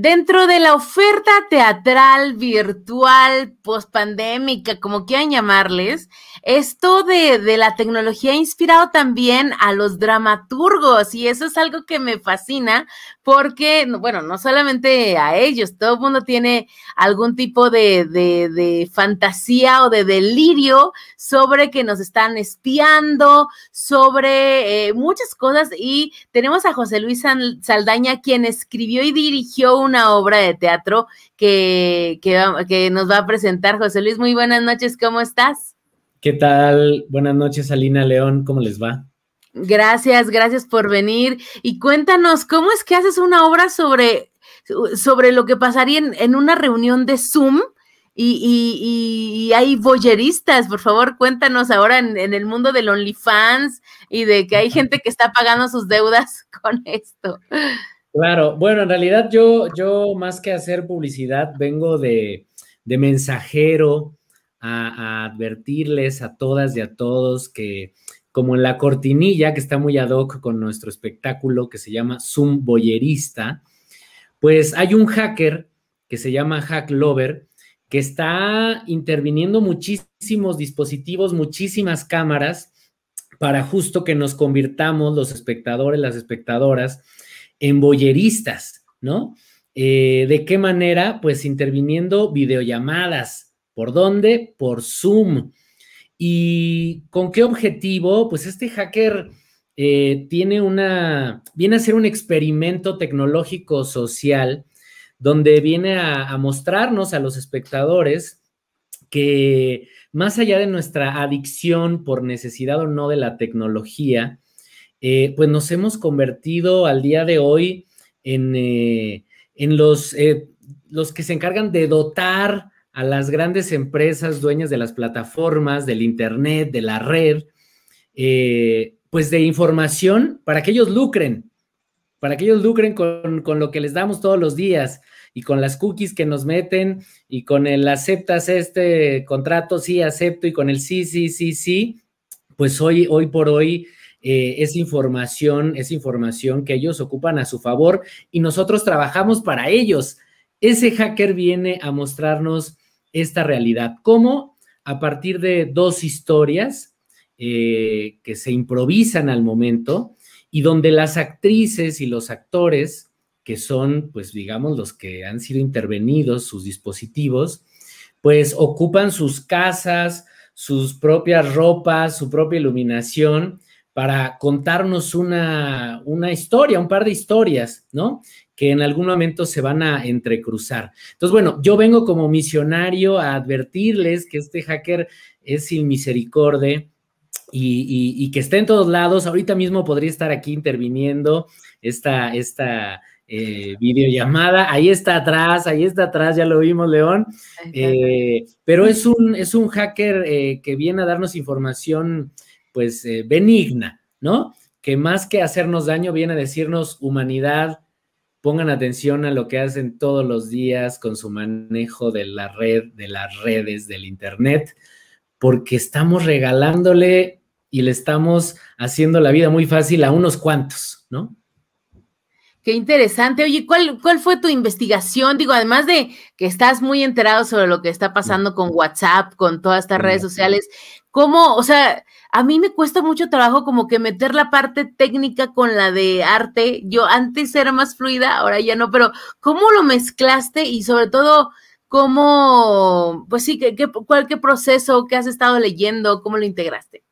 dentro de la oferta teatral virtual post como quieran llamarles, esto de, la tecnología ha inspirado también a los dramaturgos y eso es algo que me fascina porque, bueno, no solamente a ellos, todo el mundo tiene algún tipo de, fantasía o de delirio sobre que nos están espiando, sobre eh, muchas cosas y tenemos a José Luis Saldaña quien escribió y dirigió una obra de teatro que, que nos va a presentar. José Luis, muy buenas noches, ¿cómo estás? ¿Qué tal? Buenas noches, Alina León, ¿cómo les va? Gracias, gracias por venir. Y cuéntanos, ¿cómo es que haces una obra sobre, sobre lo que pasaría en, una reunión de Zoom? Y, hay boyeristas, por favor, cuéntanos ahora en, el mundo del OnlyFans y de que hay gente que está pagando sus deudas con esto. Claro, bueno, en realidad yo, yo más que hacer publicidad, vengo de, de mensajero a, advertirles a todas y a todos que como en la cortinilla que está muy ad hoc con nuestro espectáculo que se llama Zoom Boyerista, pues hay un hacker que se llama Hack Lover que está interviniendo muchísimos dispositivos, muchísimas cámaras para justo que nos convirtamos los espectadores, las espectadoras, en boyeristas, ¿no? Eh, ¿De qué manera? Pues interviniendo videollamadas, ¿Por dónde? Por Zoom. ¿Y con qué objetivo? Pues este hacker eh, tiene una, viene a hacer un experimento tecnológico social donde viene a, mostrarnos a los espectadores que más allá de nuestra adicción por necesidad o no de la tecnología, eh, pues nos hemos convertido al día de hoy en, eh, los, los, que se encargan de dotar a las grandes empresas dueñas de las plataformas, del Internet, de la red, eh, pues de información para que ellos lucren, para que ellos lucren con, lo que les damos todos los días y con las cookies que nos meten y con el aceptas este contrato, sí, acepto y con el sí, sí, sí, sí, pues hoy, hoy por hoy. Eh, es información, es información que ellos ocupan a su favor y nosotros trabajamos para ellos. Ese hacker viene a mostrarnos esta realidad. como A partir de dos historias eh, que se improvisan al momento y donde las actrices y los actores, que son, pues digamos, los que han sido intervenidos, sus dispositivos, pues ocupan sus casas, sus propias ropas, su propia iluminación para contarnos una, una historia, un par de historias, ¿no? que en algún momento se van a entrecruzar. Entonces, bueno, yo vengo como misionario a advertirles que este hacker es sin misericordia y, que está en todos lados. Ahorita mismo podría estar aquí interviniendo esta, esta eh, videollamada. Ahí está atrás, ahí está atrás, ya lo vimos, León. Eh, pero es un, es un hacker eh, que viene a darnos información, pues, benigna, ¿no? Que más que hacernos daño, viene a decirnos humanidad, pongan atención a lo que hacen todos los días con su manejo de la red, de las redes, del Internet, porque estamos regalándole y le estamos haciendo la vida muy fácil a unos cuantos, ¿no? Qué interesante. Oye, ¿cuál, ¿cuál fue tu investigación? Digo, además de que estás muy enterado sobre lo que está pasando con WhatsApp, con todas estas redes sociales, ¿cómo, o sea, a mí me cuesta mucho trabajo como que meter la parte técnica con la de arte. Yo antes era más fluida, ahora ya no, pero ¿cómo lo mezclaste y sobre todo cómo, pues sí, qué, qué, cuál, qué proceso, que has estado leyendo, cómo lo integraste?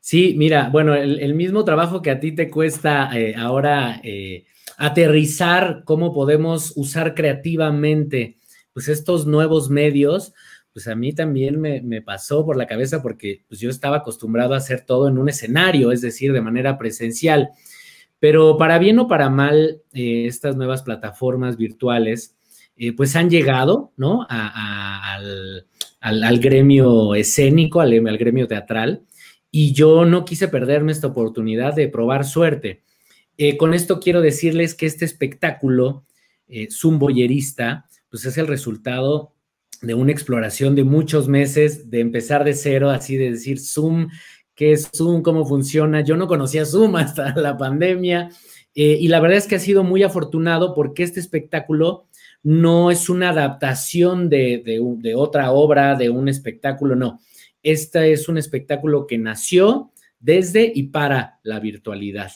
Sí, mira, bueno, el, mismo trabajo que a ti te cuesta eh, ahora... Eh, aterrizar cómo podemos usar creativamente pues estos nuevos medios, pues a mí también me, pasó por la cabeza porque pues, yo estaba acostumbrado a hacer todo en un escenario, es decir, de manera presencial. Pero para bien o para mal, eh, estas nuevas plataformas virtuales, eh, pues han llegado, ¿no? al, gremio escénico, al gremio teatral. Y yo no quise perderme esta oportunidad de probar suerte. Eh, con esto quiero decirles que este espectáculo eh, Zoom Boyerista, pues es el resultado de una exploración de muchos meses, de empezar de cero, así de decir Zoom, qué es Zoom, cómo funciona. Yo no conocía Zoom hasta la pandemia eh, y la verdad es que ha sido muy afortunado porque este espectáculo no es una adaptación de, de otra obra, de un espectáculo, no. Este es un espectáculo que nació desde y para la virtualidad.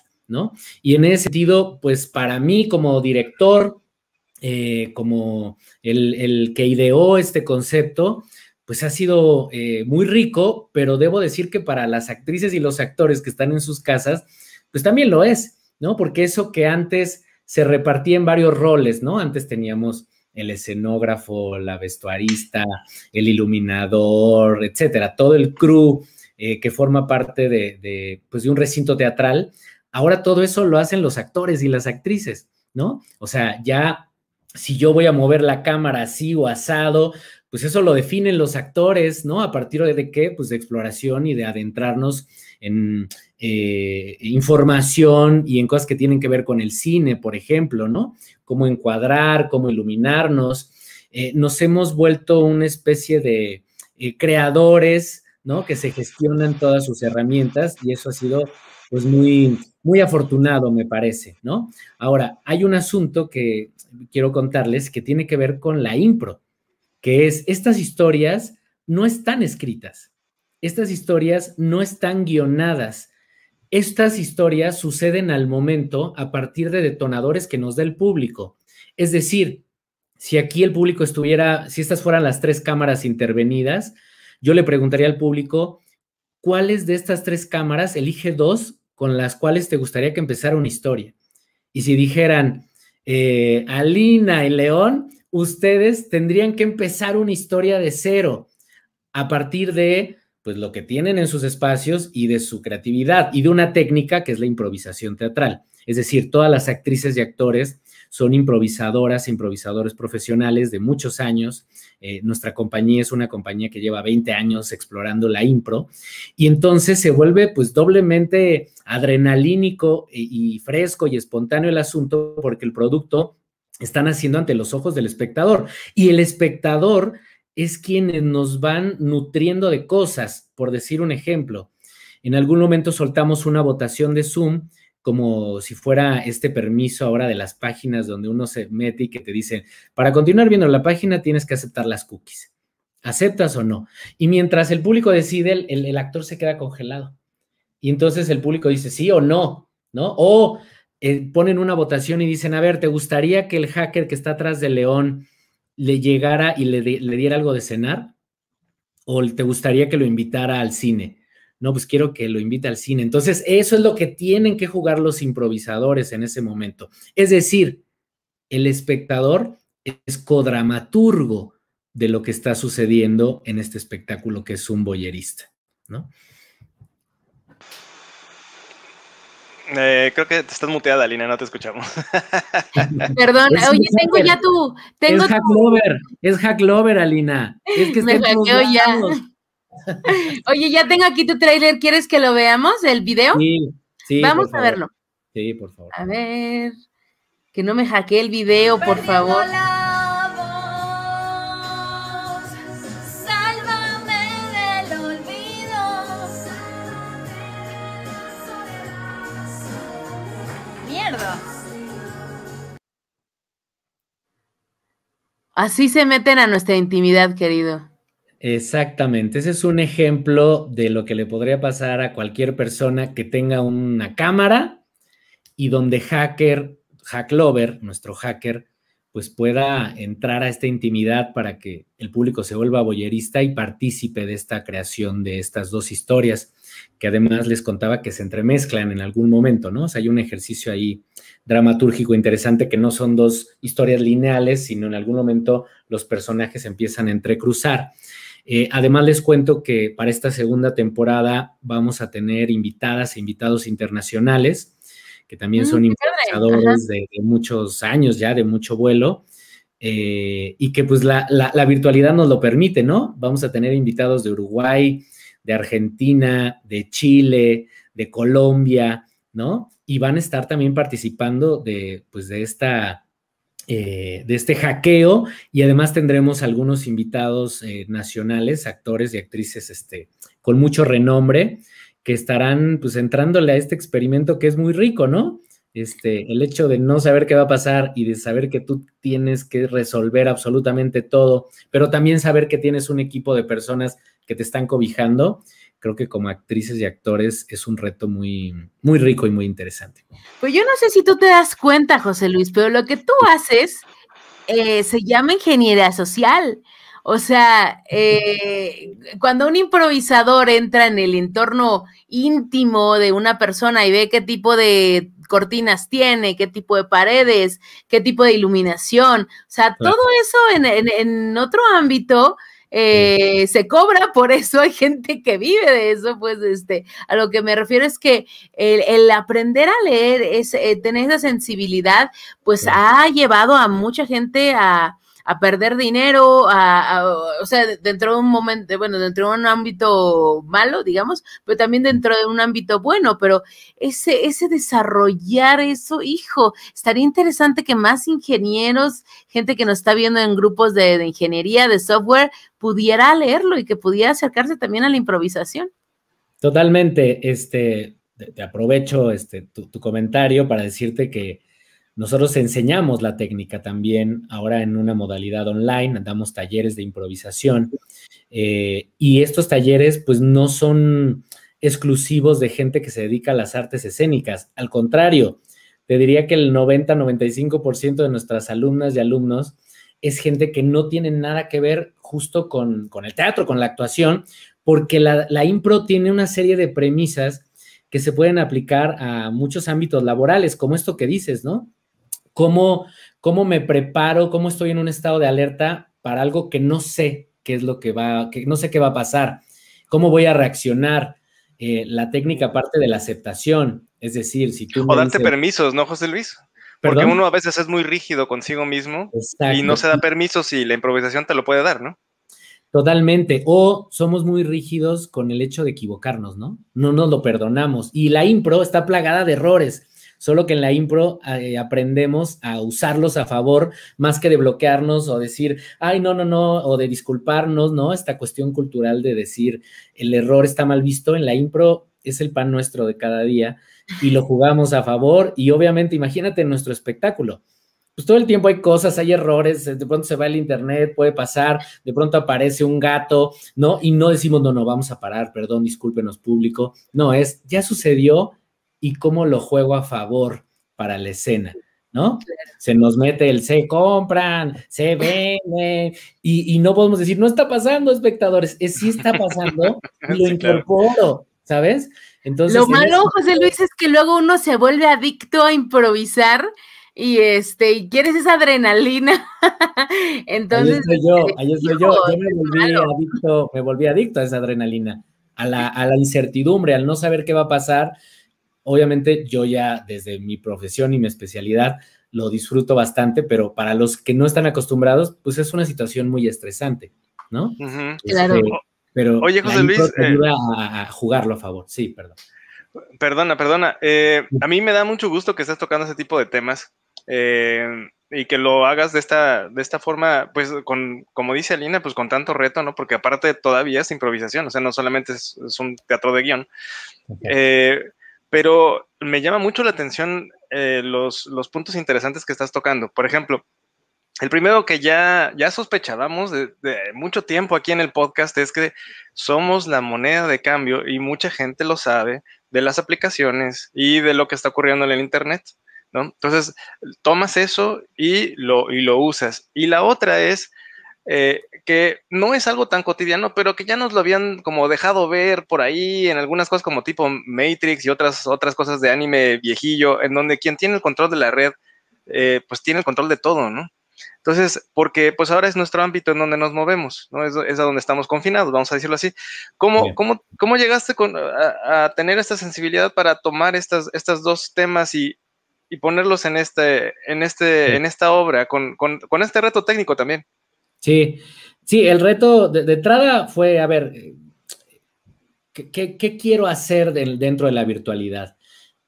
Y en ese sentido, pues para mí como director, eh, como el, que ideó este concepto, pues ha sido eh, muy rico, pero debo decir que para las actrices y los actores que están en sus casas, pues también lo es, ¿no? Porque eso que antes se repartía en varios roles, ¿no? Antes teníamos el escenógrafo, la vestuarista, el iluminador, etcétera, todo el crew eh, que forma parte de, de pues, un recinto teatral. Ahora todo eso lo hacen los actores y las actrices, ¿no? O sea, ya si yo voy a mover la cámara así o asado, pues eso lo definen los actores, ¿no? A partir de, qué? Pues de exploración y de adentrarnos en eh, información y en cosas que tienen que ver con el cine, por ejemplo, ¿no? Cómo encuadrar, cómo iluminarnos. Eh, nos hemos vuelto una especie de eh, creadores, ¿no? Que se gestionan todas sus herramientas y eso ha sido pues muy muy afortunado, me parece, ¿no? Ahora, hay un asunto que quiero contarles que tiene que ver con la impro, que es estas historias no están escritas, estas historias no están guionadas, estas historias suceden al momento a partir de detonadores que nos da el público. Es decir, si aquí el público estuviera, si estas fueran las tres cámaras intervenidas, yo le preguntaría al público, ¿cuáles de estas tres cámaras elige dos con las cuales te gustaría que empezara una historia. Y si dijeran, eh, Alina y León, ustedes tendrían que empezar una historia de cero a partir de pues lo que tienen en sus espacios y de su creatividad y de una técnica que es la improvisación teatral. Es decir, todas las actrices y actores son improvisadoras, improvisadores profesionales de muchos años. Eh, nuestra compañía es una compañía que lleva 20 años explorando la impro y entonces se vuelve pues doblemente adrenalínico y, fresco y espontáneo el asunto porque el producto están haciendo ante los ojos del espectador y el espectador es quien nos van nutriendo de cosas, por decir un ejemplo. En algún momento soltamos una votación de Zoom como si fuera este permiso ahora de las páginas donde uno se mete y que te dicen, para continuar viendo la página tienes que aceptar las cookies. ¿Aceptas o no? Y mientras el público decide, el, actor se queda congelado. Y entonces el público dice sí o no, ¿no? O eh, ponen una votación y dicen, a ver, ¿te gustaría que el hacker que está atrás de León le llegara y le diera algo de cenar? ¿O te gustaría que lo invitara al cine? no, pues quiero que lo invite al cine. Entonces, eso es lo que tienen que jugar los improvisadores en ese momento. Es decir, el espectador es codramaturgo de lo que está sucediendo en este espectáculo que es un boyerista, ¿no? Eh, creo que te estás muteada, Alina no te escuchamos. Perdón, oye, tengo ya tu. es lover, es hack Alina. Es que Me está ya. Oye, ya tengo aquí tu trailer. ¿Quieres que lo veamos, el video? Sí, sí. Vamos a verlo. Sí, por favor. A ver, que no me hackee el video, por favor. Mierda Así se meten a nuestra intimidad, querido. Exactamente, ese es un ejemplo de lo que le podría pasar a cualquier persona que tenga una cámara y donde hacker, Hacklover, nuestro hacker, pues pueda entrar a esta intimidad para que el público se vuelva boyerista y participe de esta creación de estas dos historias, que además les contaba que se entremezclan en algún momento, ¿no? O sea, hay un ejercicio ahí dramatúrgico interesante que no son dos historias lineales, sino en algún momento los personajes empiezan a entrecruzar. Eh, además les cuento que para esta segunda temporada vamos a tener invitadas e invitados internacionales, que también mm, son invitados de, muchos años ya, de mucho vuelo, eh, y que pues la, la virtualidad nos lo permite, ¿no? Vamos a tener invitados de Uruguay, de Argentina, de Chile, de Colombia, ¿no? Y van a estar también participando de, pues, de esta eh, de este hackeo y además tendremos algunos invitados eh, nacionales, actores y actrices este, con mucho renombre que estarán pues entrándole a este experimento que es muy rico, ¿no? Este, el hecho de no saber qué va a pasar y de saber que tú tienes que resolver absolutamente todo, pero también saber que tienes un equipo de personas que te están cobijando, creo que como actrices y actores es un reto muy, muy rico y muy interesante. Pues yo no sé si tú te das cuenta, José Luis, pero lo que tú haces eh, se llama ingeniería social. O sea, eh, cuando un improvisador entra en el entorno íntimo de una persona y ve qué tipo de cortinas tiene, qué tipo de paredes, qué tipo de iluminación, o sea, todo eso en, otro ámbito. Eh, se cobra por eso, hay gente que vive de eso, pues este, a lo que me refiero es que el, aprender a leer, eh, tener esa sensibilidad, pues ha llevado a mucha gente a, a perder dinero, a, o sea, dentro de un momento, bueno, dentro de un ámbito malo, digamos, pero también dentro de un ámbito bueno, pero ese, ese desarrollar eso, hijo, estaría interesante que más ingenieros, gente que nos está viendo en grupos de, ingeniería, de software, pudiera leerlo y que pudiera acercarse también a la improvisación. Totalmente, este, te, aprovecho este, tu comentario para decirte que nosotros enseñamos la técnica también ahora en una modalidad online, damos talleres de improvisación eh, y estos talleres pues no son exclusivos de gente que se dedica a las artes escénicas. Al contrario, te diría que el 90-95% de nuestras alumnas y alumnos es gente que no tiene nada que ver justo con, el teatro, con la actuación, porque la impro tiene una serie de premisas que se pueden aplicar a muchos ámbitos laborales, como esto que dices, ¿no? ¿Cómo, me preparo? ¿Cómo estoy en un estado de alerta para algo que no sé qué es lo que va, que no sé qué va a pasar? ¿Cómo voy a reaccionar? Eh, la técnica parte de la aceptación, es decir, si tú... O darte permisos, ¿no, José Luis? Porque uno a veces es muy rígido consigo mismo y no se da permisos y la improvisación te lo puede dar, ¿no? Totalmente. O somos muy rígidos con el hecho de equivocarnos, ¿no? No nos lo perdonamos. Y la impro está plagada de errores solo que en la impro eh, aprendemos a usarlos a favor más que de bloquearnos o decir, ay, no, no, no, o de disculparnos, ¿no? Esta cuestión cultural de decir, el error está mal visto, en la impro es el pan nuestro de cada día y lo jugamos a favor y obviamente imagínate nuestro espectáculo pues todo el tiempo hay cosas, hay errores, de pronto se va el internet, puede pasar, de pronto aparece un gato, ¿no? Y no decimos, no, no, vamos a parar, perdón, discúlpenos público. No, es, ya sucedió, y cómo lo juego a favor para la escena, ¿no? Se nos mete el se compran, se venden, y, no podemos decir, no está pasando, espectadores, es sí está pasando, y lo incorporo, ¿sabes? Entonces, lo malo, José Luis, es que luego uno se vuelve adicto a improvisar y este, quieres esa adrenalina. Entonces. Este, ahí estoy yo, ahí estoy yo. Yo me volví adicto, me volví adicto a esa adrenalina, a la, a la incertidumbre, al no saber qué va a pasar, Obviamente yo ya desde mi profesión y mi especialidad lo disfruto bastante, pero para los que no están acostumbrados, pues es una situación muy estresante, ¿no? Este, claro. pero Oye, José Luis, eh, a, jugarlo a favor. Sí, perdón. Perdona, perdona. Eh, a mí me da mucho gusto que estés tocando ese tipo de temas eh, y que lo hagas de esta, de esta forma, pues con, como dice Alina, pues con tanto reto, ¿no? Porque aparte todavía es improvisación, o sea, no solamente es, un teatro de guión. Eh, pero me llama mucho la atención eh, los, puntos interesantes que estás tocando. Por ejemplo, el primero que ya, ya sospechábamos de, mucho tiempo aquí en el podcast es que somos la moneda de cambio y mucha gente lo sabe de las aplicaciones y de lo que está ocurriendo en el Internet. ¿no? Entonces, tomas eso y lo, y lo usas. Y la otra es eh, que no es algo tan cotidiano, pero que ya nos lo habían como dejado ver por ahí en algunas cosas como tipo Matrix y otras, otras cosas de anime viejillo, en donde quien tiene el control de la red, eh, pues tiene el control de todo, ¿no? Entonces, porque pues ahora es nuestro ámbito en donde nos movemos, ¿no? Es, a donde estamos confinados, vamos a decirlo así. ¿Cómo, cómo, cómo llegaste a, tener esta sensibilidad para tomar estos estas dos temas y, y, ponerlos en, este, en, este, en esta obra, con, con, con este reto técnico también? Sí, Sí, el reto de, entrada fue, a ver, ¿qué, quiero hacer dentro de la virtualidad?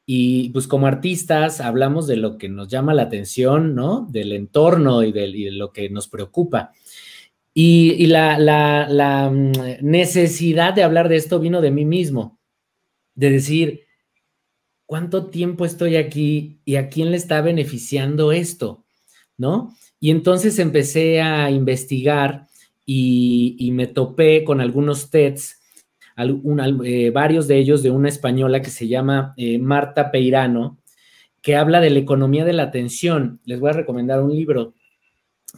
Y pues como artistas hablamos de lo que nos llama la atención, ¿no? Del entorno y de, lo que nos preocupa. Y, la, la, mm, necesidad de hablar de esto vino de mí mismo, de decir, ¿cuánto tiempo estoy aquí y a quién le está beneficiando esto? ¿No? Y entonces empecé a investigar y, me topé con algunos TEDs, eh, varios de ellos de una española que se llama eh, Marta Peirano, que habla de la economía de la atención. Les voy a recomendar un libro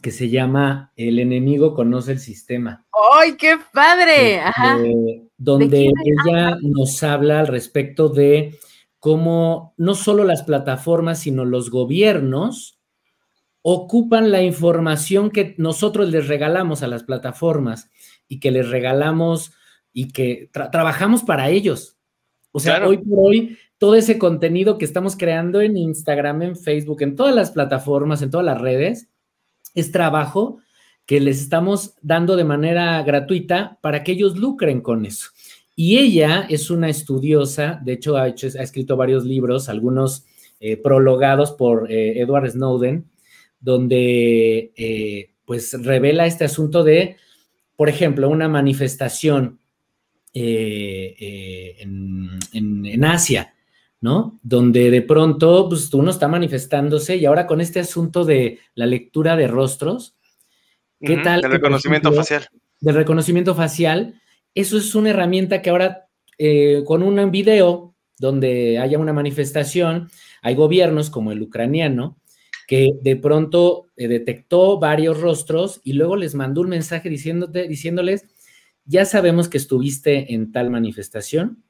que se llama El enemigo conoce el sistema. ¡Ay, qué padre! Este, donde ella nos habla al respecto de cómo no solo las plataformas, sino los gobiernos ocupan la información que nosotros les regalamos a las plataformas y que les regalamos y que trabajamos para ellos. O sea, hoy por hoy, todo ese contenido que estamos creando en Instagram, en Facebook, en todas las plataformas, en todas las redes, es trabajo que les estamos dando de manera gratuita para que ellos lucren con eso. Y ella es una estudiosa, de hecho ha, escrito varios libros, algunos eh, prologados por eh, Edward Snowden, donde eh, pues revela este asunto de, por ejemplo, una manifestación eh, eh, en, Asia, ¿no? Donde de pronto pues, uno está manifestándose y ahora con este asunto de la lectura de rostros, ¿qué tal? Del reconocimiento facial. Del reconocimiento facial, eso es una herramienta que ahora con un video donde haya una manifestación, hay gobiernos como el ucraniano, que de pronto eh, detectó varios rostros y luego les mandó un mensaje diciéndote, diciéndoles, ya sabemos que estuviste en tal manifestación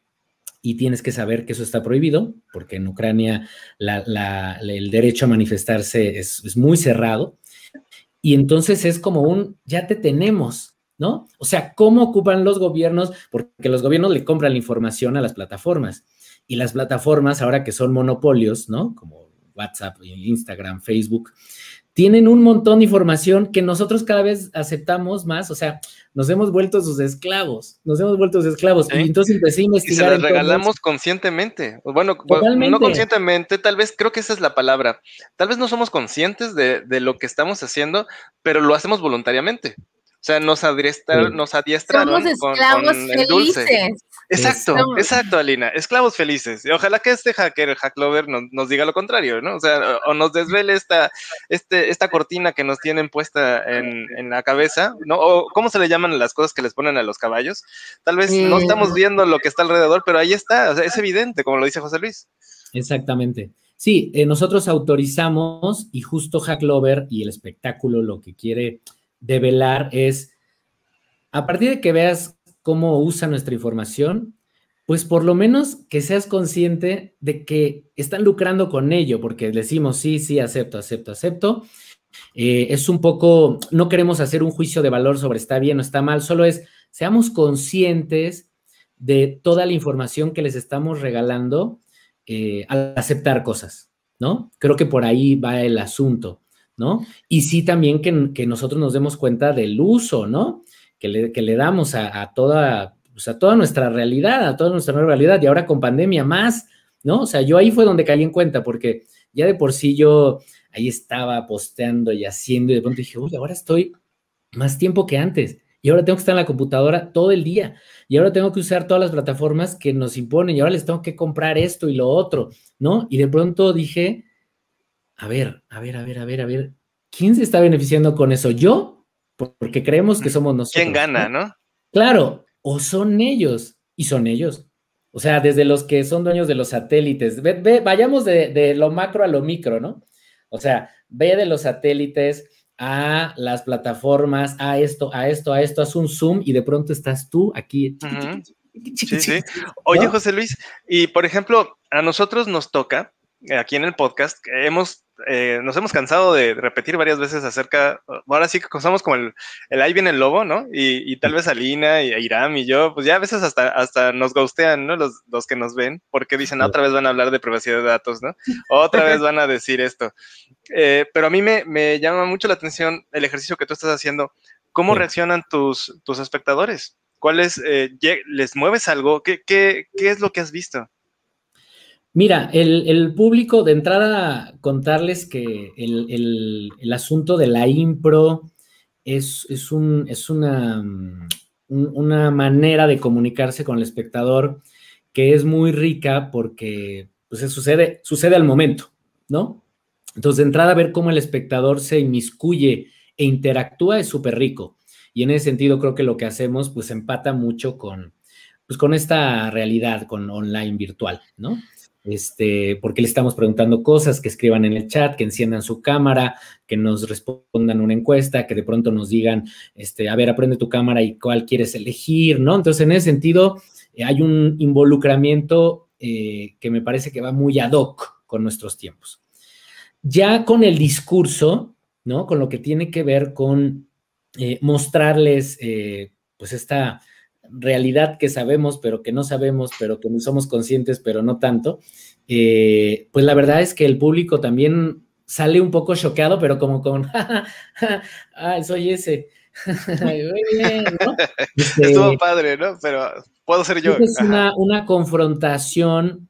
y tienes que saber que eso está prohibido, porque en Ucrania el derecho a manifestarse es, es muy cerrado. Y entonces es como un, ya te tenemos, ¿no? O sea, ¿cómo ocupan los gobiernos? Porque los gobiernos le compran la información a las plataformas. Y las plataformas, ahora que son monopolios, ¿no? Como WhatsApp, Instagram, Facebook, tienen un montón de información que nosotros cada vez aceptamos más, o sea, nos hemos vuelto sus esclavos, nos hemos vuelto sus esclavos, y entonces decimos a Y se las regalamos conscientemente, bueno, no conscientemente, tal vez, creo que esa es la palabra, tal vez no somos conscientes de, lo que estamos haciendo, pero lo hacemos voluntariamente. O sea, nos adiestran Somos esclavos felices. Exacto, exacto, Alina. Esclavos felices. Y ojalá que este hacker, Hacklover, nos, nos diga lo contrario, ¿no? O sea, o, nos desvele esta, este, esta cortina que nos tienen puesta en, la cabeza, ¿no? O cómo se le llaman las cosas que les ponen a los caballos. Tal vez no eh. estamos viendo lo que está alrededor, pero ahí está. es evidente, como lo dice José Luis. Exactamente. Sí, eh, nosotros autorizamos y justo Hacklover y el espectáculo lo que quiere develar es, a partir de que veas cómo usa nuestra información, pues por lo menos que seas consciente de que están lucrando con ello, porque decimos, sí, sí, acepto, acepto, acepto. Eh, es un poco, no queremos hacer un juicio de valor sobre está bien o está mal, solo es, seamos conscientes de toda la información que les estamos regalando eh, al aceptar cosas, ¿no? Creo que por ahí va el asunto, ¿no? Y sí también que, que nosotros nos demos cuenta del uso, ¿no? que le, damos a, toda, pues, a toda nuestra realidad, a toda nuestra nueva realidad, y ahora con pandemia más, ¿no? O sea, yo ahí fue donde caí en cuenta, porque ya de por sí yo ahí estaba posteando y haciendo, y de pronto dije, uy, ahora estoy más tiempo que antes. Y ahora tengo que estar en la computadora todo el día. Y ahora tengo que usar todas las plataformas que nos imponen. Y ahora les tengo que comprar esto y lo otro, ¿no? Y de pronto dije, a ver, a ver, a ver, a ver, a ver, ¿quién se está beneficiando con eso? ¿Yo porque creemos que somos nosotros. ¿Quién gana, no? Claro, o son ellos, y son ellos. O sea, desde los que son dueños de los satélites, vayamos de, lo macro a lo micro, ¿no? O sea, ve de los satélites a las plataformas, a esto, a esto, a esto, haz un zoom y de pronto estás tú aquí. Sí, sí. Oye, José Luis, y por ejemplo, a nosotros nos toca, eh, aquí en el podcast, que hemos eh, nos hemos cansado de repetir varias veces acerca, ahora sí que somos como el, el ahí viene el lobo, ¿no? Y, y tal vez Alina y a Iram y yo, pues ya a veces hasta, hasta nos gustean, ¿no? Los, dos que nos ven, porque dicen, ah, otra vez van a hablar de privacidad de datos, ¿no? Otra vez van a decir esto. Eh, pero a mí me, me, llama mucho la atención el ejercicio que tú estás haciendo. ¿Cómo reaccionan tus, tus espectadores? ¿Cuáles eh, les mueves algo? ¿Qué, qué, ¿Qué es lo que has visto? Mira, el, público, de entrada, contarles que el, asunto de la impro es, es, una, mm, una, manera de comunicarse con el espectador que es muy rica porque pues, sucede, sucede al momento, ¿no? Entonces, de entrada, ver cómo el espectador se inmiscuye e interactúa es súper rico. Y en ese sentido, creo que lo que hacemos, pues, empata mucho con, pues, con esta realidad, con online virtual, ¿no? este, porque le estamos preguntando cosas, que escriban en el chat, que enciendan su cámara, que nos respondan una encuesta, que de pronto nos digan, este, a ver, aprende tu cámara y cuál quieres elegir, ¿no? Entonces, en ese sentido, eh, hay un involucramiento eh, que me parece que va muy ad hoc con nuestros tiempos. Ya con el discurso, ¿no? Con lo que tiene que ver con eh, mostrarles, pues, esta realidad que sabemos, pero que no sabemos, pero que somos conscientes, pero no tanto, eh, pues la verdad es que el público también sale un poco choqueado, pero como con, ah soy ese. Muy Estuvo este, padre, ¿no? Pero puedo ser yo. Es una, confrontación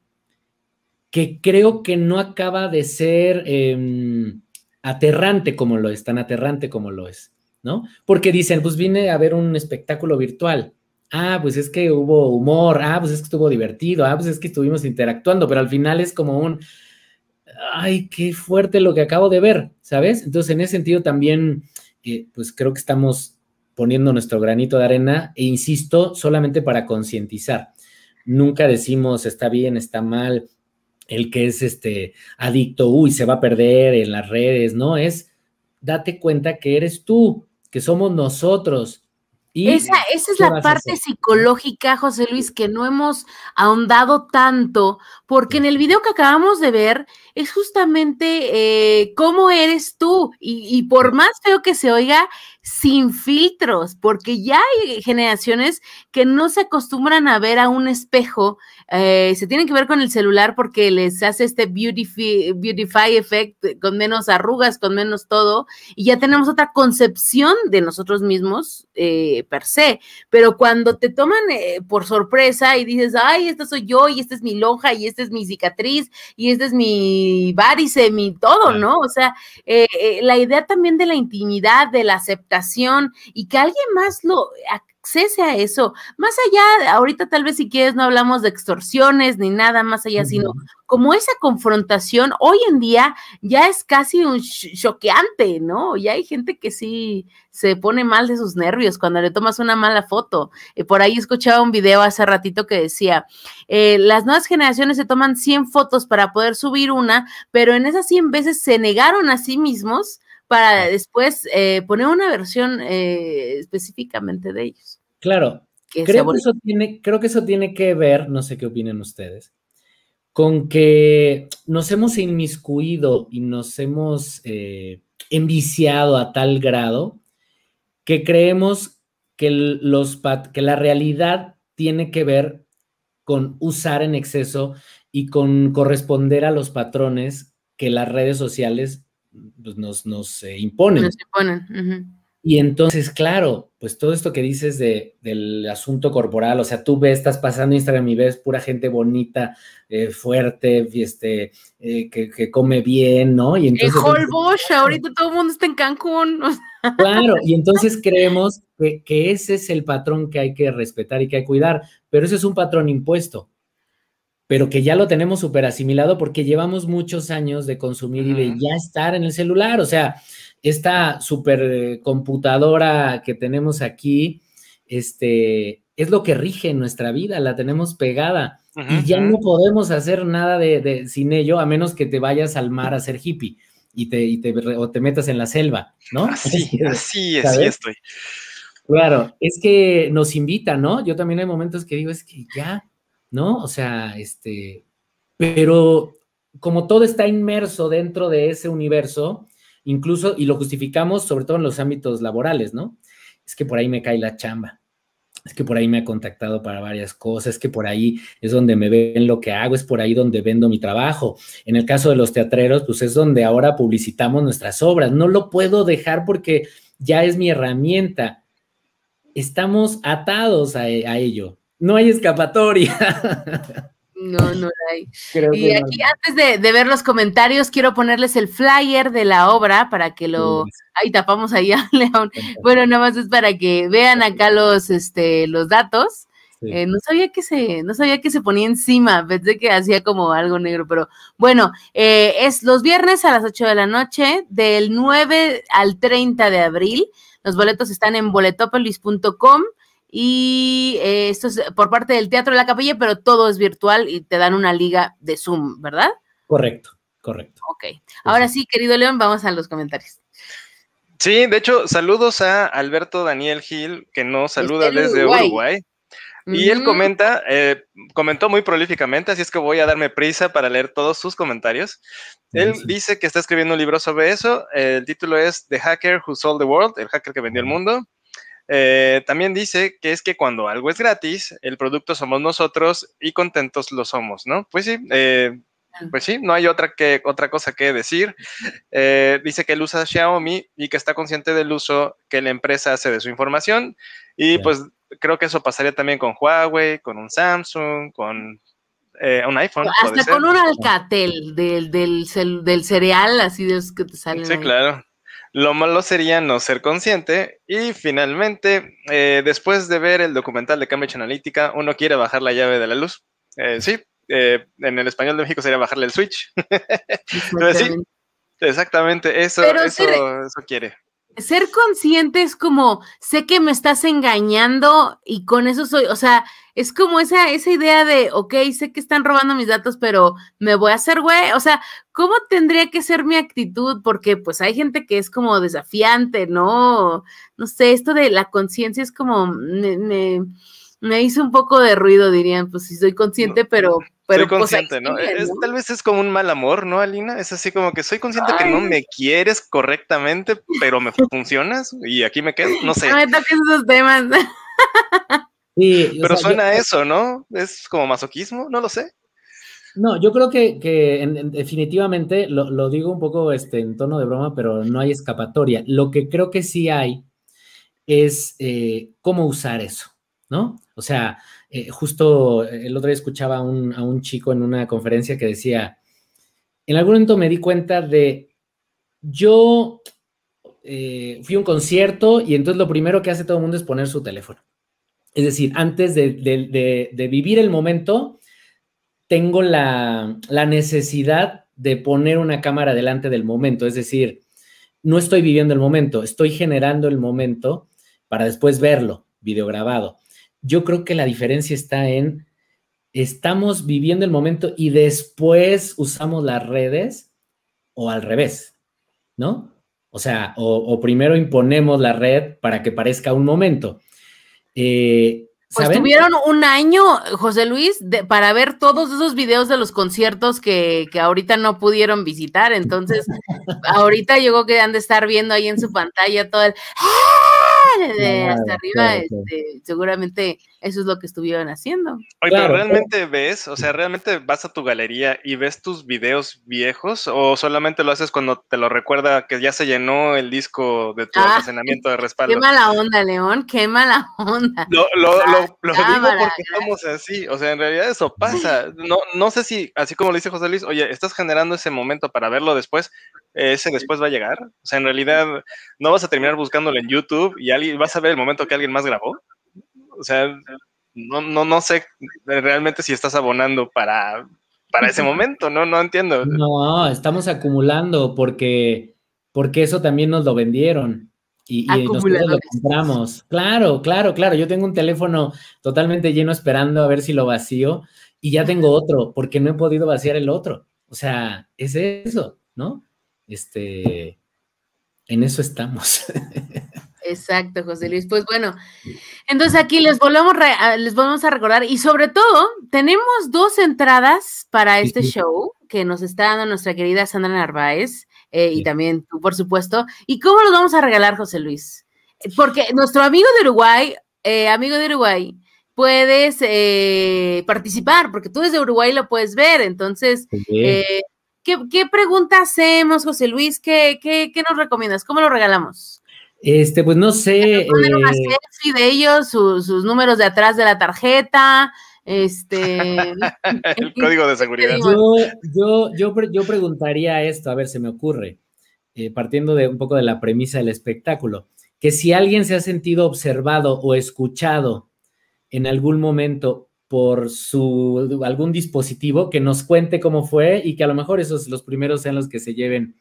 que creo que no acaba de ser em, aterrante como lo es, tan aterrante como lo es, ¿no? Porque dicen, pues vine a ver un espectáculo virtual ah, pues es que hubo humor, ah, pues es que estuvo divertido, ah, pues es que estuvimos interactuando, pero al final es como un, ay, qué fuerte lo que acabo de ver, ¿sabes? Entonces, en ese sentido también, eh, pues creo que estamos poniendo nuestro granito de arena e insisto, solamente para concientizar. Nunca decimos está bien, está mal, el que es este adicto, uy, se va a perder en las redes, no, es date cuenta que eres tú, que somos nosotros, esa, eh, esa es la parte psicológica, José Luis, que no hemos ahondado tanto, porque en el video que acabamos de ver es justamente eh, cómo eres tú, y, por más feo que se oiga, sin filtros, porque ya hay generaciones que no se acostumbran a ver a un espejo, eh, se tienen que ver con el celular porque les hace este beautify, beautify effect con menos arrugas, con menos todo, y ya tenemos otra concepción de nosotros mismos. Eh, per se, pero cuando te toman eh, por sorpresa y dices, ay, esta soy yo y esta es mi lonja y esta es mi cicatriz y este es mi varice, mi todo, ¿no? O sea, eh, eh, la idea también de la intimidad, de la aceptación y que alguien más lo... Cese a eso. Más allá, ahorita tal vez si quieres no hablamos de extorsiones ni nada más allá, sino como esa confrontación hoy en día ya es casi un choqueante, ¿no? Ya hay gente que sí se pone mal de sus nervios cuando le tomas una mala foto. y eh, por ahí escuchaba un video hace ratito que decía, eh, las nuevas generaciones se toman 100 fotos para poder subir una, pero en esas 100 veces se negaron a sí mismos para después eh, poner una versión eh, específicamente de ellos. Claro. creo, que eso tiene, creo que eso tiene que ver, no sé qué opinen ustedes, con que nos hemos inmiscuido y nos hemos eh, enviciado a tal grado que creemos que, los, que la realidad tiene que ver con usar en exceso y con corresponder a los patrones que las redes sociales pues nos, nos eh, imponen. imponen. Y entonces, claro, pues todo esto que dices de, del asunto corporal, o sea, tú ves, estás pasando Instagram y ves pura gente bonita, eh, fuerte, este, eh, que, come bien, ¿no? Y entonces, el ahorita todo el mundo está en Cancún. Claro, y entonces creemos que, que ese es el patrón que hay que respetar y que hay que cuidar, pero ese es un patrón impuesto pero que ya lo tenemos súper asimilado porque llevamos muchos años de consumir y de ya estar en el celular. O sea, esta supercomputadora eh, que tenemos aquí, este, es lo que rige nuestra vida, la tenemos pegada y ya no podemos hacer nada de, sin ello a menos que te vayas al mar a ser hippie y te, o te metas en la selva, ¿no? Así, así, así estoy. Claro, es que nos invita, ¿no? Yo también hay momentos que digo, es que ya, ¿no? O sea, este, pero como todo está inmerso dentro de ese universo, incluso, y lo justificamos sobre todo en los ámbitos laborales, ¿no? Es que por ahí me cae la chamba, es que por ahí me ha contactado para varias cosas, es que por ahí es donde me ven lo que hago, es por ahí donde vendo mi trabajo. En el caso de los teatreros, pues es donde ahora publicitamos nuestras obras. No lo puedo dejar porque ya es mi herramienta. Estamos atados a, a ello no hay escapatoria. No, no hay. y aquí, antes de, ver los comentarios, quiero ponerles el flyer de la obra para que lo. Ahí tapamos allá, León. Bueno, nada más es para que vean acá los, este, los datos. Eh, no sabía que se, no sabía que se ponía encima, pensé que hacía como algo negro, pero bueno, eh, es los viernes a las 8 de la noche, del 9 al 30 de abril. Los boletos están en boletopolis.com. Y eh, esto es por parte del Teatro de la Capilla, pero todo es virtual y te dan una liga de Zoom, ¿verdad? Correcto, correcto. Ok. Ahora sí, querido León, vamos a los comentarios. Sí, de hecho, saludos a Alberto Daniel Gil, que nos saluda desde Uruguay. Y él comenta, eh, comentó muy prolíficamente, así es que voy a darme prisa para leer todos sus comentarios. Él dice que está escribiendo un libro sobre eso. El título es The Hacker Who Sold the World, el hacker que vendió el mundo. Eh, también dice que es que cuando algo es gratis, el producto somos nosotros y contentos lo somos, ¿no? Pues sí, eh, pues sí, no hay otra, que, otra cosa que decir. Eh, dice que él usa Xiaomi y que está consciente del uso que la empresa hace de su información. Y pues creo que eso pasaría también con Huawei, con un Samsung, con un iPhone. Hasta con un Alcatel del, del, cereal, así de los que te salen. Sí, claro. Lo malo sería no ser consciente. Y finalmente, eh, después de ver el documental de Cambridge Analytica, uno quiere bajar la llave de la luz. Eh, sí, eh, en el español de México sería bajarle el switch. pero pues sí, exactamente, eso, eso, eso quiere ser consciente es como, sé que me estás engañando y con eso soy, o sea, es como esa, esa idea de, ok, sé que están robando mis datos, pero me voy a hacer güey. O sea, ¿cómo tendría que ser mi actitud? Porque pues hay gente que es como desafiante, ¿no? No sé, esto de la conciencia es como, me, me, hizo un poco de ruido, dirían, pues si soy consciente, pero soy pues, consciente, ¿no? Tal vez es como un mal amor, ¿no, Alina? Es así como que soy consciente que no me quieres correctamente, pero me funcionas y aquí me quedo, no sé. No ah, me toques esos temas. pero suena eso, ¿no? Es como masoquismo, no lo sé. No, yo creo que, definitivamente, lo, digo un poco este, en tono de broma, pero no hay escapatoria. Lo que creo que sí hay es eh, cómo usar eso, ¿no? O sea, eh, justo eh, el otro día escuchaba a un, chico en una conferencia que decía, en algún momento me di cuenta de, yo eh, fui a un concierto y entonces lo primero que hace todo el mundo es poner su teléfono. Es decir, antes de, vivir el momento, tengo la, la, necesidad de poner una cámara delante del momento. Es decir, no estoy viviendo el momento, estoy generando el momento para después verlo, videograbado. Yo creo que la diferencia está en, estamos viviendo el momento y después usamos las redes o al revés, ¿no? O sea, o, primero imponemos la red para que parezca un momento. Eh, pues tuvieron un año, José Luis, para ver todos esos videos de los conciertos que, que ahorita no pudieron visitar. Entonces, ahorita llegó que han de estar viendo ahí en su pantalla todo el ¡Ah! De hasta arriba, este, seguramente eso es lo que estuvieron haciendo. Oye, realmente ves, o sea, realmente vas a tu galería y ves tus videos viejos o solamente lo haces cuando te lo recuerda que ya se llenó el disco de tu ah, almacenamiento de respaldo. Qué mala onda, León, qué mala onda. Lo, ah, digo porque somos así, o sea, en realidad eso pasa. No, no sé si, así como le dice José Luis, oye, estás generando ese momento para verlo después, ese después va a llegar. O sea, en realidad no vas a terminar buscándolo en YouTube y vas a ver el momento que alguien más grabó. O sea, no, no, sé realmente si estás abonando para, para ese momento, no, no entiendo. No, estamos acumulando porque, porque eso también nos lo vendieron. Y, lo compramos. Claro, claro, claro. Yo tengo un teléfono totalmente lleno esperando a ver si lo vacío y ya tengo otro porque no he podido vaciar el otro. O sea, es eso, ¿no? Este, en eso estamos. Exacto, José Luis. Pues bueno, entonces aquí les ah, volvemos, les a recordar y sobre todo tenemos dos entradas para este show que nos está dando nuestra querida Sandra Narváez eh, y también tú, por supuesto. ¿Y cómo los vamos a regalar, José Luis? Eh, porque nuestro amigo de Uruguay, eh, amigo de Uruguay, puedes participar porque tú desde Uruguay lo puedes ver. Entonces, ¿qué, ¿qué, pregunta hacemos, José Luis? ¿Qué, qué, qué nos recomiendas? ¿Cómo lo regalamos? Este, pues no sé. Poner una eh, de ellos, sus números de atrás de la tarjeta, este. el código de seguridad. Yo, yo, preguntaría esto, a ver, se me ocurre, eh, partiendo de un poco de la premisa del espectáculo, que si alguien se ha sentido observado o escuchado en algún momento por su algún dispositivo que nos cuente cómo fue y que a lo mejor esos los primeros sean los que se lleven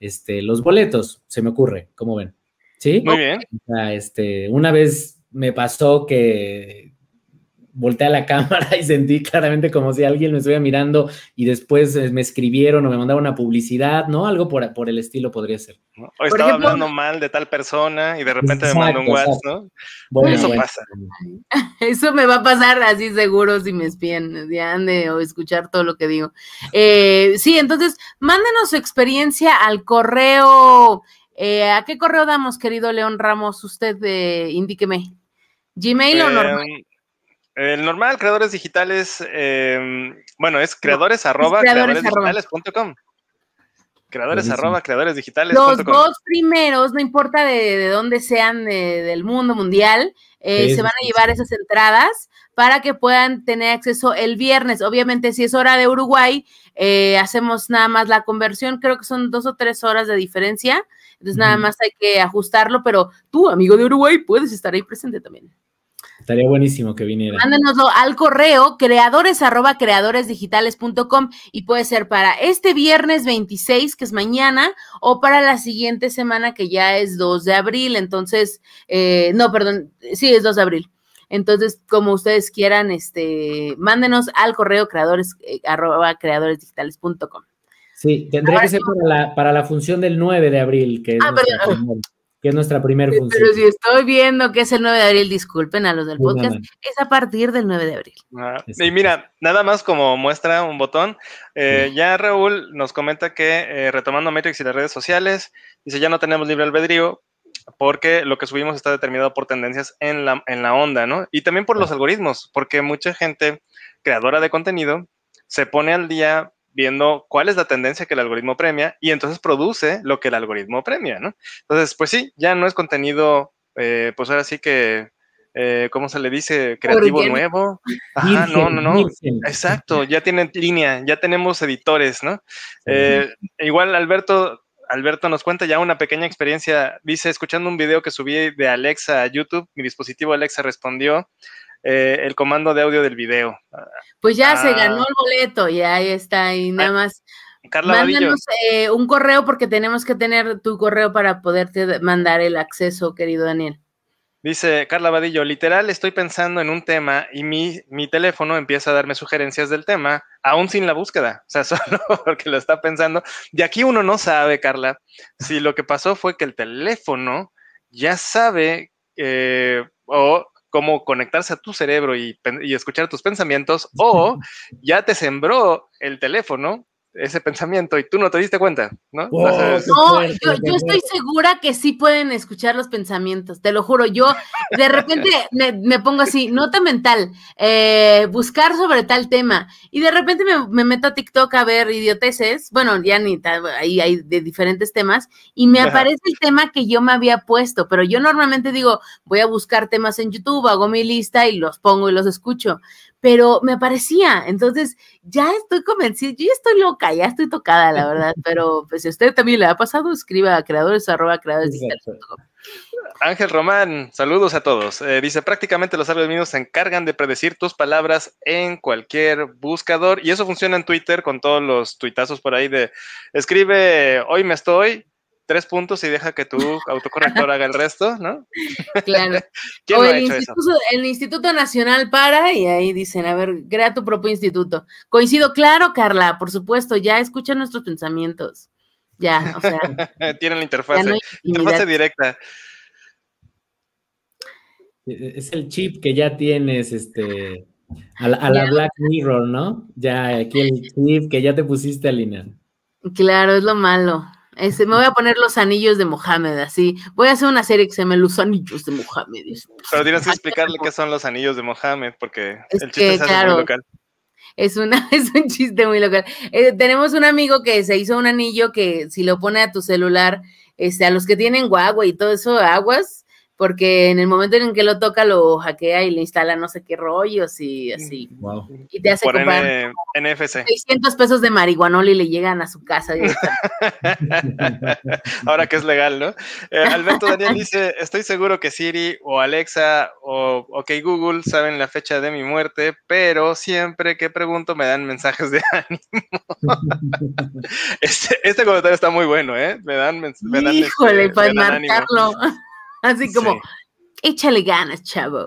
este los boletos, se me ocurre, ¿cómo ven? Sí. Muy bien. Este, una vez me pasó que volteé a la cámara y sentí claramente como si alguien me estuviera mirando y después eh, me escribieron o me mandaron una publicidad, ¿no? Algo por, por el estilo podría ser. O estaba hablando mal de tal persona y de repente me mandó un WhatsApp, ¿no? eso pasa. Eso me va a pasar así seguro si me espían, ande o escuchar todo lo que digo. Eh, sí, entonces, mándenos su experiencia al correo eh, ¿A qué correo damos, querido León Ramos? Usted eh, indíqueme. ¿Gmail o normal? Em, el normal, creadores digitales, em, bueno, es creadores arroba, creadores, digitales. Los dos primeros, no importa de, dónde sean del mundo mundial, eh, se van a llevar esas entradas para que puedan tener acceso el viernes. Obviamente, si es hora de Uruguay, eh, hacemos nada más la conversión. Creo que son dos o tres horas de diferencia. Entonces, nada más hay que ajustarlo, pero tú, amigo de Uruguay, puedes estar ahí presente también. Estaría buenísimo que viniera. Mándanoslo al correo creadores arroba creadoresdigitales.com y puede ser para este viernes 26, que es mañana, o para la siguiente semana, que ya es 2 de abril. Entonces, eh, no, perdón, sí, es 2 de abril. Entonces, como ustedes quieran, este, mándenos al correo creadores eh, creadoresdigitales.com. Sí, tendría que ser para la, para la función del 9 de abril, que es, ah, nuestra, primera función. Pero si estoy viendo que es el 9 de abril, disculpen a los del podcast, es a partir del 9 de abril. Ah, y mira, nada más como muestra un botón, eh, ya Raúl nos comenta que eh, retomando metrics y las redes sociales, dice ya no tenemos libre albedrío porque lo que subimos está determinado por tendencias en la, en la onda, ¿no? Y también por los algoritmos, porque mucha gente creadora de contenido se pone al día viendo cuál es la tendencia que el algoritmo premia y entonces produce lo que el algoritmo premia, ¿no? Entonces, pues sí, ya no es contenido, eh, pues ahora sí que, eh, ¿cómo se le dice? Creativo nuevo. Ajá, no, no, no. Exacto, ya tienen línea, ya tenemos editores, ¿no? Eh, igual Alberto, Alberto nos cuenta ya una pequeña experiencia. Dice, escuchando un video que subí de Alexa a YouTube, mi dispositivo Alexa respondió, eh, el comando de audio del video. Pues ya se ah. ganó el boleto y ahí está, y ah, nada más. Mándanos eh, un correo porque tenemos que tener tu correo para poderte mandar el acceso, querido Daniel. Dice Carla Vadillo, literal estoy pensando en un tema y mi, teléfono empieza a darme sugerencias del tema, aún sin la búsqueda, o sea, solo porque lo está pensando. De aquí uno no sabe, Carla, si lo que pasó fue que el teléfono ya sabe eh, o cómo conectarse a tu cerebro y, escuchar tus pensamientos, o ya te sembró el teléfono ese pensamiento y tú no te diste cuenta, ¿no? Oh, no, yo, estoy segura que sí pueden escuchar los pensamientos, te lo juro. Yo de repente me, pongo así, nota mental, eh, buscar sobre tal tema y de repente me, meto a TikTok a ver idioteses, bueno, ya ni ahí hay de diferentes temas y me aparece el tema que yo me había puesto, pero yo normalmente digo, voy a buscar temas en YouTube, hago mi lista y los pongo y los escucho pero me parecía Entonces, ya estoy convencida, yo ya estoy loca, ya estoy tocada, la verdad, pero pues si a usted también le ha pasado, escriba a creadores arroba Ángel Román, saludos a todos. Eh, dice, prácticamente los míos se encargan de predecir tus palabras en cualquier buscador y eso funciona en Twitter con todos los tuitazos por ahí de escribe hoy me estoy tres puntos y deja que tu autocorrector haga el resto, ¿no? Claro. o el, instituto, Nacional para, y ahí dicen, a ver, crea tu propio instituto. Coincido, claro, Carla, por supuesto, ya escucha nuestros pensamientos. Ya, o sea. Tienen la interfaz, no interfase directa. E, e, es el chip que ya tienes, este, a la, a la Black Mirror, ¿no? Ya, aquí el chip que ya te pusiste, Alina. Claro, es lo malo. Este, me voy a poner los anillos de Mohamed, así. Voy a hacer una serie que se me Los Anillos de Mohamed. Pero tienes que explicarle qué son los anillos de Mohamed, porque es el chiste es muy local. Es, una, es un chiste muy local. Eh, tenemos un amigo que se hizo un anillo que si lo pone a tu celular, este, a los que tienen Huawei y todo eso, aguas, porque en el momento en que lo toca lo hackea y le instala no sé qué rollos y así. Mm, y te hace Por 600 pesos de marihuana y le llegan a su casa. Ahora que es legal, ¿no? Eh, Alberto Daniel dice, estoy seguro que Siri o Alexa o OK Google saben la fecha de mi muerte, pero siempre que pregunto me dan mensajes de ánimo. Este, este, comentario está muy bueno, ¿eh? Me dan, me dan, este, Híjole, para pues marcarlo. Así como, échale ganas, chavo.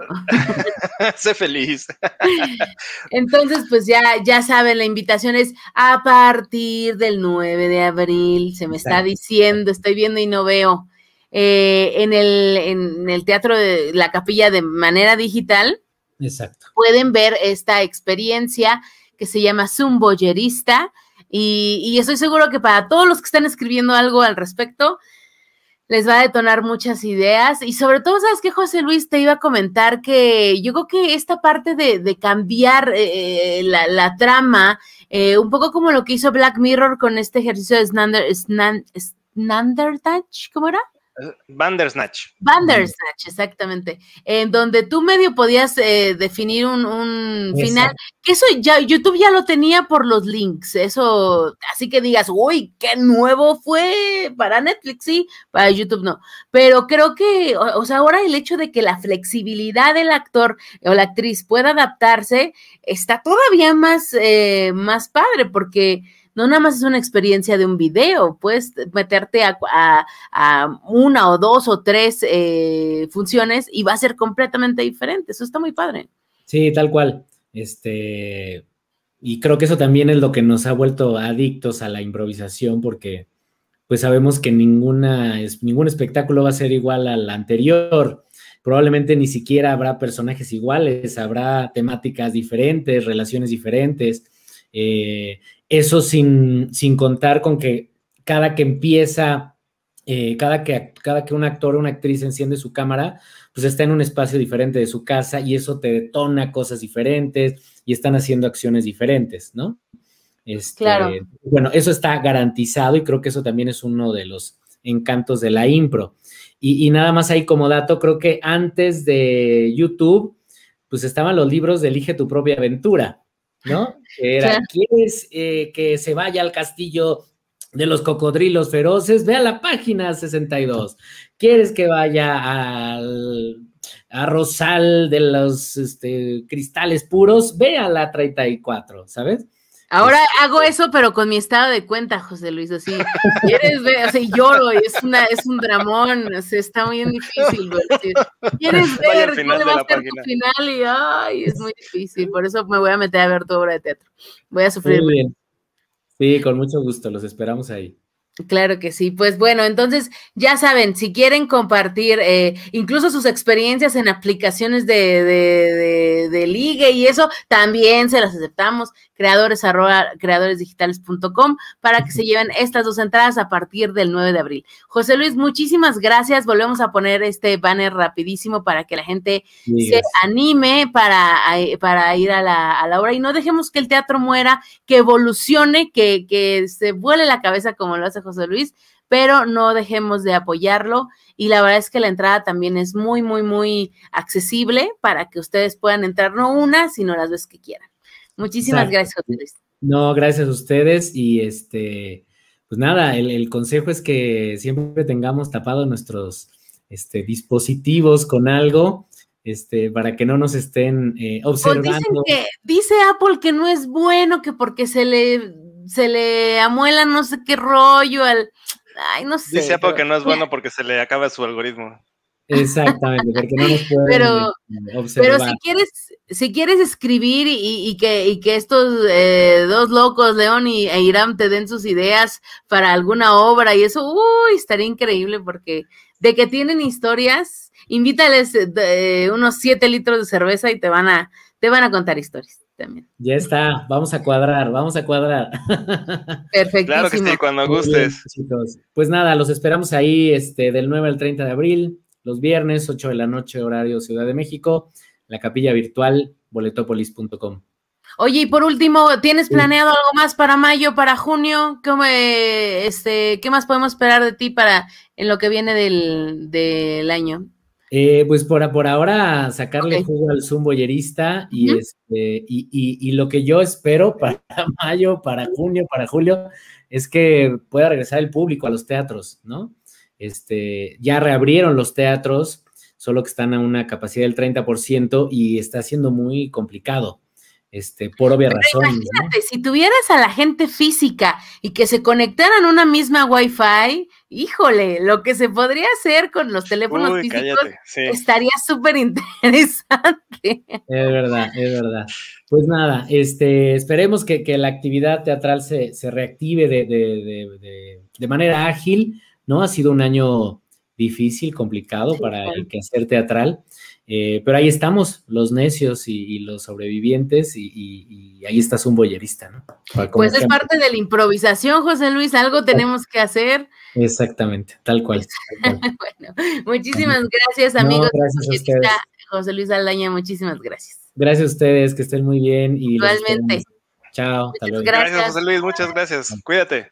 sé feliz. Entonces, pues ya, ya saben, la invitación es a partir del 9 de abril. Se me está diciendo, estoy viendo y no veo. Eh, en, el, en el Teatro de la Capilla de manera digital. Exacto. Pueden ver esta experiencia que se llama Zoom Boyerista. Y, y estoy seguro que para todos los que están escribiendo algo al respecto, les va a detonar muchas ideas y sobre todo, ¿sabes que José Luis? Te iba a comentar que yo creo que esta parte de, cambiar la, trama, un poco como lo que hizo Black Mirror con este ejercicio de Snander, Snander, Snander Touch, ¿cómo era? Bandersnatch. Bandersnatch, exactamente. En donde tú medio podías eh, definir un, final. Que eso ya, YouTube ya lo tenía por los links. Eso, así que digas, uy, qué nuevo fue para Netflix, sí, para YouTube no. Pero creo que, o, sea, ahora el hecho de que la flexibilidad del actor o la actriz pueda adaptarse está todavía más, eh, más padre, porque no nada más es una experiencia de un video, puedes meterte a, una o dos o tres eh, funciones y va a ser completamente diferente. Eso está muy padre. Sí, tal cual. Este, y creo que eso también es lo que nos ha vuelto adictos a la improvisación, porque pues sabemos que ninguna, ningún espectáculo va a ser igual al anterior. Probablemente ni siquiera habrá personajes iguales, habrá temáticas diferentes, relaciones diferentes. Eh, eso sin, contar con que cada que empieza, eh, cada, que, cada que un actor o una actriz enciende su cámara, pues está en un espacio diferente de su casa y eso te detona cosas diferentes y están haciendo acciones diferentes, ¿no? Este, claro. Bueno, eso está garantizado y creo que eso también es uno de los encantos de la impro. Y, y, nada más ahí como dato, creo que antes de YouTube, pues estaban los libros de Elige tu propia aventura, ¿no? Era, ¿quieres eh, que se vaya al castillo de los cocodrilos feroces? Ve a la página 62. ¿Quieres que vaya al a Rosal de los este, cristales puros? Ve a la 34, ¿sabes? Ahora este, hago eso, pero con mi estado de cuenta, José Luis, así, ¿quieres ver? O sea, lloro, y es, una, es un dramón, o sea, está muy difícil, ¿Quieres ver cuál va a ser tu final? Y, ay, es muy difícil, por eso me voy a meter a ver tu obra de teatro. Voy a sufrir. Muy bien. Sí, con mucho gusto, los esperamos ahí. Claro que sí. Pues bueno, entonces ya saben, si quieren compartir eh, incluso sus experiencias en aplicaciones de, de, de, ligue y eso, también se las aceptamos, creadores arroba, creadoresdigitales.com para que se lleven estas dos entradas a partir del 9 de abril. José Luis, muchísimas gracias. Volvemos a poner este banner rapidísimo para que la gente se anime para, eh, para ir a la, a y no dejemos que el teatro muera, que evolucione, que, que se vuele la cabeza como lo hace José Luis, pero no dejemos de apoyarlo. Y la verdad es que la entrada también es muy, muy, muy accesible para que ustedes puedan entrar, no una, sino las veces que quieran. Muchísimas gracias, José Luis. No, gracias a ustedes y este, pues nada, el, consejo es que siempre tengamos tapado nuestros este, dispositivos con algo. Este, para que no nos estén eh, pues observando. dicen que, dice Apple que no es bueno, que porque se le se le amuela no sé qué rollo al. Ay, no sé. Dice porque que no es bueno porque se le acaba su algoritmo. Exactamente, porque no puede pero, este, Pero si quieres, si quieres escribir y, que, que estos eh, dos locos, León y, e Irán, te den sus ideas para alguna obra y eso, uy, estaría increíble porque de que tienen historias, invítales eh, unos siete litros de cerveza y te van a, te van a contar historias. Ya está, vamos a cuadrar, vamos a cuadrar. Perfecto. Claro que sí, cuando gustes. Pues nada, los esperamos ahí este, del 9 al 30 de abril, los viernes, 8 de la noche, horario Ciudad de México, la capilla virtual boletopolis.com. Oye, y por último, ¿tienes planeado algo más para mayo, para junio? ¿Cómo, este, ¿Qué más podemos esperar de ti para en lo que viene del año? Eh, pues por, ahora sacarle okay. jugo al Zoom boyerista y, este, y, y, lo que yo espero para mayo, para junio, para julio, es que pueda regresar el público a los teatros, ¿no? Este, ya reabrieron los teatros, solo que están a una capacidad del 30% y está siendo muy complicado. Este, por obvia razón. Imagínate, si tuvieras a la gente física y que se conectaran una misma Wi-Fi, híjole, lo que se podría hacer con los teléfonos físicos estaría súper interesante. Es verdad, es verdad. Pues nada, este, esperemos que, la actividad teatral se, reactive de, manera ágil, ¿no? Ha sido un año difícil, complicado para el quehacer teatral. Eh, pero ahí estamos, los necios y, los sobrevivientes, y, ahí estás un boyerista, ¿no? pues es parte de la improvisación, José Luis, algo tenemos que hacer. Exactamente, tal cual. bueno, muchísimas gracias, amigos. No, gracias José Luis Aldaña, muchísimas gracias. Gracias a ustedes, que estén muy bien. Y Igualmente. Chao. gracias, José Luis, muchas gracias. Cuídate.